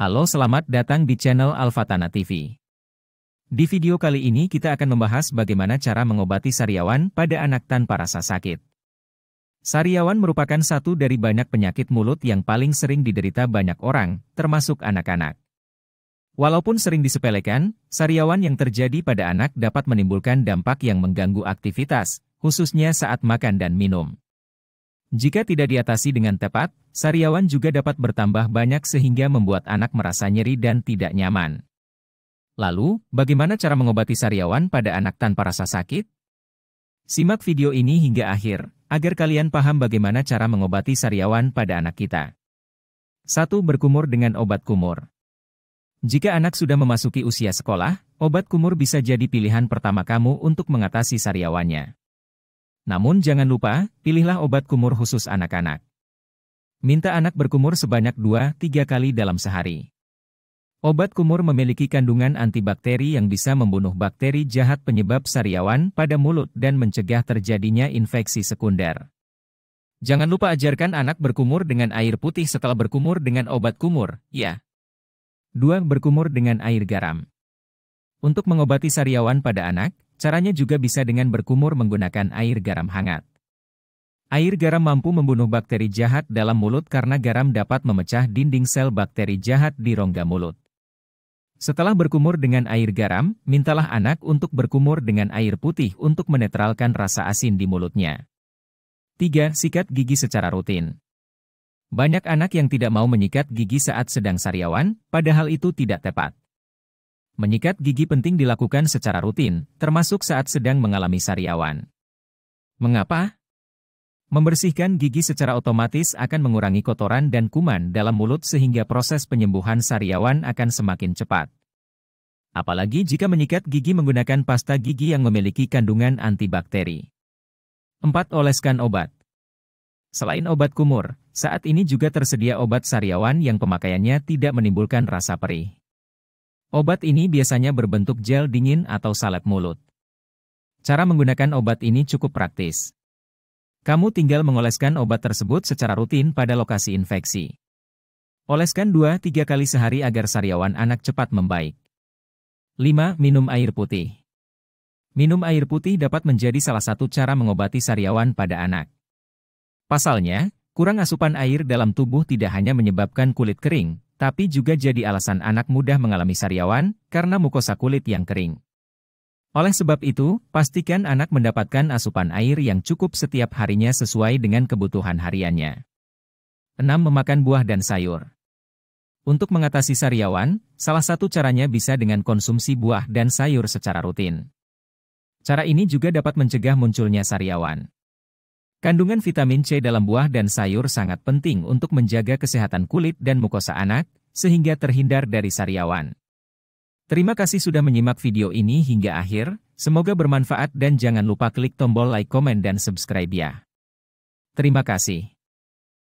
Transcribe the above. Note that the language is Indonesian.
Halo selamat datang di channel Alfatana TV. Di video kali ini kita akan membahas bagaimana cara mengobati sariawan pada anak tanpa rasa sakit. Sariawan merupakan satu dari banyak penyakit mulut yang paling sering diderita banyak orang, termasuk anak-anak. Walaupun sering disepelekan, sariawan yang terjadi pada anak dapat menimbulkan dampak yang mengganggu aktivitas, khususnya saat makan dan minum. Jika tidak diatasi dengan tepat, sariawan juga dapat bertambah banyak sehingga membuat anak merasa nyeri dan tidak nyaman. Lalu, bagaimana cara mengobati sariawan pada anak tanpa rasa sakit? Simak video ini hingga akhir, agar kalian paham bagaimana cara mengobati sariawan pada anak kita. 1. Berkumur dengan obat kumur. Jika anak sudah memasuki usia sekolah, obat kumur bisa jadi pilihan pertama kamu untuk mengatasi sariawannya. Namun jangan lupa, pilihlah obat kumur khusus anak-anak. Minta anak berkumur sebanyak 2-3 kali dalam sehari. Obat kumur memiliki kandungan antibakteri yang bisa membunuh bakteri jahat penyebab sariawan pada mulut dan mencegah terjadinya infeksi sekunder. Jangan lupa ajarkan anak berkumur dengan air putih setelah berkumur dengan obat kumur, ya. 2. Berkumur dengan air garam. Untuk mengobati sariawan pada anak, Caranya juga bisa dengan berkumur menggunakan air garam hangat. Air garam mampu membunuh bakteri jahat dalam mulut karena garam dapat memecah dinding sel bakteri jahat di rongga mulut. Setelah berkumur dengan air garam, mintalah anak untuk berkumur dengan air putih untuk menetralkan rasa asin di mulutnya. 3. Sikat gigi secara rutin. Banyak anak yang tidak mau menyikat gigi saat sedang sariawan, padahal itu tidak tepat. Menyikat gigi penting dilakukan secara rutin, termasuk saat sedang mengalami sariawan. Mengapa? Membersihkan gigi secara otomatis akan mengurangi kotoran dan kuman dalam mulut sehingga proses penyembuhan sariawan akan semakin cepat. Apalagi jika menyikat gigi menggunakan pasta gigi yang memiliki kandungan antibakteri. 4. Oleskan obat. Selain obat kumur, saat ini juga tersedia obat sariawan yang pemakaiannya tidak menimbulkan rasa perih. Obat ini biasanya berbentuk gel dingin atau salep mulut. Cara menggunakan obat ini cukup praktis. Kamu tinggal mengoleskan obat tersebut secara rutin pada lokasi infeksi. Oleskan 2-3 kali sehari agar sariawan anak cepat membaik. 5. Minum air putih. Minum air putih dapat menjadi salah satu cara mengobati sariawan pada anak. Pasalnya, kurang asupan air dalam tubuh tidak hanya menyebabkan kulit kering, tapi juga jadi alasan anak mudah mengalami sariawan karena mukosa kulit yang kering. Oleh sebab itu, pastikan anak mendapatkan asupan air yang cukup setiap harinya sesuai dengan kebutuhan hariannya. 6. Memakan buah dan sayur. Untuk mengatasi sariawan, salah satu caranya bisa dengan konsumsi buah dan sayur secara rutin. Cara ini juga dapat mencegah munculnya sariawan. Kandungan vitamin C dalam buah dan sayur sangat penting untuk menjaga kesehatan kulit dan mukosa anak, sehingga terhindar dari sariawan. Terima kasih sudah menyimak video ini hingga akhir, semoga bermanfaat dan jangan lupa klik tombol like, komen, dan subscribe ya. Terima kasih.